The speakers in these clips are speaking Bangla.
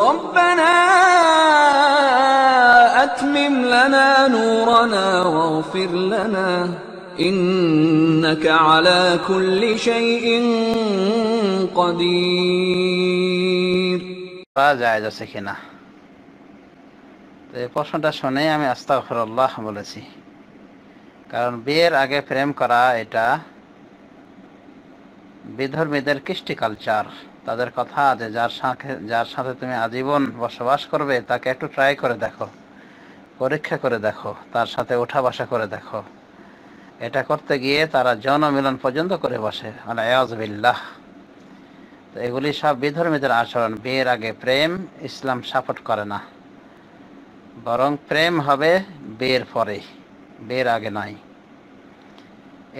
ربنا أتمم لنا نورنا واغفر لنا إنك على كل شيء قدير জায়জ আছে কিনা তো এই প্রশ্নটা শুনেই আমি আস্তাফরল্লাহ বলেছি কারণ বিয়ের আগে প্রেম করা এটা বিধর্মীদের কৃষ্টি কালচার তাদের কথা যে যার সাথে যার সাথে তুমি আজীবন বসবাস করবে তাকে একটু ট্রাই করে দেখো পরীক্ষা করে দেখো তার সাথে ওঠা বসা করে দেখো এটা করতে গিয়ে তারা জনমিলন পর্যন্ত করে বসে মানে এয়াজবিল্লাহ তো এগুলি সব বিধর্মীদের আচরণ বিয়ের আগে প্রেম ইসলাম সাপোর্ট করে না বরং প্রেম হবে বিয়ের পরে বিয়ের আগে নয়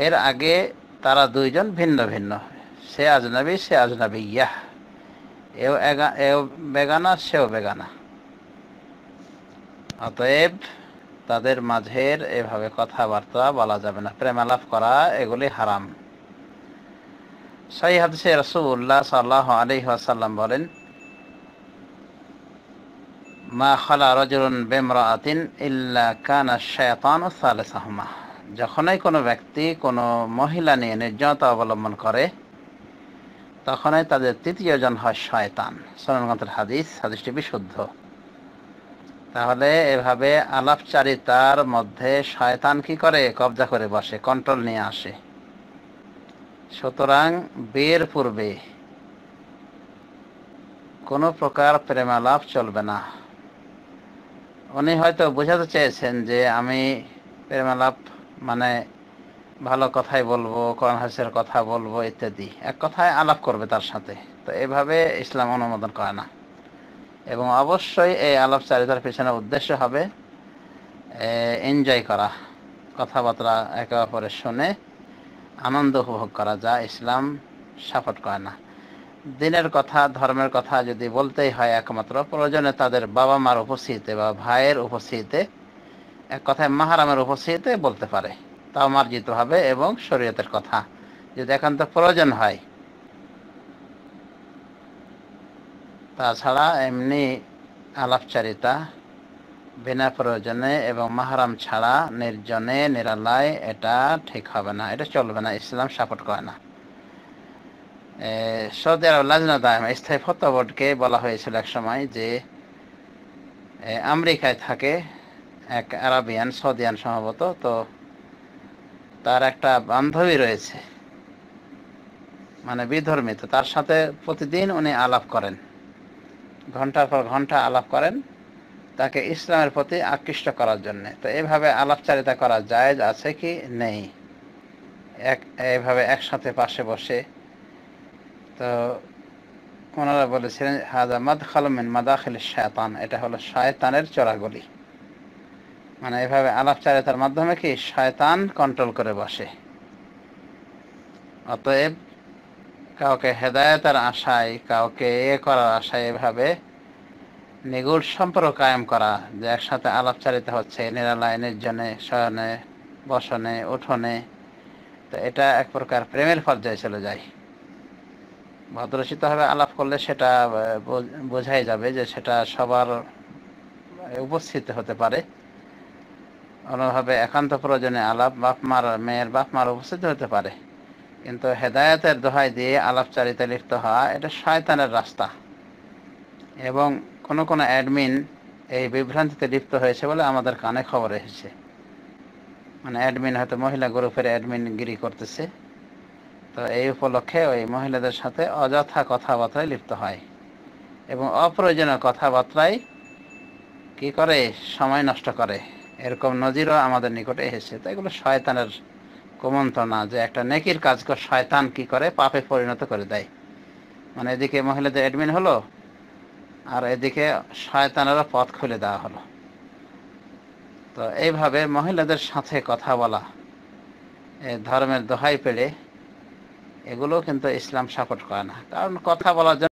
এর আগে তারা দুইজন ভিন্ন ভিন্ন সে আজনবী সে আজনবী ইয়াহ এও এও বেগানা সেও বেগানা অতএব তাদের মাঝের এভাবে কথাবার্তা বলা যাবে না প্রেমালাভ করা এগুলি হারাম সেই হাদিসে রসুল্লাহ সাল্লাহ আলী আসাল্লাম বলেন মা খালা রজরুন বেমরাতিন ইল্লা কানা শয়তান সালেসাহমা যখনই কোনো ব্যক্তি কোনো মহিলা নিয়ে নির্জনতা অবলম্বন করে তখনই তাদের তৃতীয় জন হয় শয়তান সরণগ্রন্থের হাদিস হাদিসটি বিশুদ্ধ তাহলে এভাবে আলাপচারিতার মধ্যে শয়তান কি করে কবজা করে বসে কন্ট্রোল নিয়ে আসে সুতরাং বিয়ের পূর্বে কোনো প্রকার প্রেমালাপ চলবে না উনি হয়তো বোঝাতে চেয়েছেন যে আমি প্রেমালাপ মানে ভালো কথাই বলবো কোরআন হাসের কথা বলবো ইত্যাদি এক কথায় আলাপ করবে তার সাথে তো এভাবে ইসলাম অনুমোদন করে না এবং অবশ্যই এই আলাপ চারিতার পিছনে উদ্দেশ্য হবে এনজয় করা কথাবার্তা একে অপরের শুনে আনন্দ উপভোগ করা যা ইসলাম সাপোর্ট করে না দিনের কথা ধর্মের কথা যদি বলতেই হয় একমাত্র প্রয়োজনে তাদের বাবা মার উপস্থিতিতে বা ভাইয়ের উপস্থিতিতে এক কথায় মাহারামের উপস্থিতিতে বলতে পারে তাও মার্জিত হবে এবং শরীয়তের কথা যদি একান্ত প্রয়োজন হয় তাছাড়া এমনি আলাপচারিতা বিনা প্রয়োজনে এবং মাহারাম ছাড়া নির্জনে নিরালায় এটা ঠিক হবে না এটা চলবে না ইসলাম সাপোর্ট করে না সৌদি আরব লাজনা স্থায়ী ফতো বোর্ডকে বলা হয়েছিল এক সময় যে আমেরিকায় থাকে এক আরাবিয়ান সৌদিয়ান সম্ভবত তো তার একটা বান্ধবী রয়েছে মানে বিধর্মিত তার সাথে প্রতিদিন উনি আলাপ করেন ঘন্টার পর ঘন্টা আলাপ করেন তাকে ইসলামের প্রতি আকৃষ্ট করার জন্য তো এভাবে আলাপচারিতা করা জায়েজ আছে কি নেই এক এইভাবে একসাথে পাশে বসে তো ওনারা বলেছিলেন হাজা মাদ খালমিন মাদাখিল শায়তান এটা হলো শায়তানের চোরাগলি মানে এভাবে আলাপচারিতার মাধ্যমে কি শয়তান কন্ট্রোল করে বসে অতএব কাউকে হেদায়তের আশায় কাউকে এ করার আশায় এভাবে নিগুড় সম্পর্ক কায়েম করা যে একসাথে চারিতা হচ্ছে লাইনের জন্যে শয়নে বসনে উঠোনে তো এটা এক প্রকার প্রেমের পর্যায়ে চলে যায় ভদ্রচিতভাবে আলাপ করলে সেটা বোঝাই যাবে যে সেটা সবার উপস্থিত হতে পারে অনুভাবে একান্ত প্রয়োজনে আলাপ বাপ মার মেয়ের বাপ মার উপস্থিত হতে পারে কিন্তু হেদায়তের দোহাই দিয়ে আলাপচারিতা লিপ্ত হওয়া এটা শয়তানের রাস্তা এবং কোনো কোনো অ্যাডমিন এই বিভ্রান্তিতে লিপ্ত হয়েছে বলে আমাদের কানে খবর এসেছে মানে অ্যাডমিন হয়তো মহিলা গ্রুপের অ্যাডমিন গিরি করতেছে তো এই উপলক্ষে ওই মহিলাদের সাথে অযথা কথাবার্তায় লিপ্ত হয় এবং অপ্রয়োজনীয় কথাবার্তায় কি করে সময় নষ্ট করে এরকম নজিরও আমাদের নিকটে এসেছে তো এগুলো শয়তানের কুমন্ত্রণা যে একটা নেকির কাজ করে শয়তান কি করে পাপে পরিণত করে দেয় মানে এদিকে মহিলাদের অ্যাডমিন হলো আর এদিকে শয়তানেরও পথ খুলে দেওয়া হলো তো এইভাবে মহিলাদের সাথে কথা বলা ধর্মের দোহাই পেড়ে এগুলো কিন্তু ইসলাম সাপোর্ট করে না কারণ কথা বলার জন্য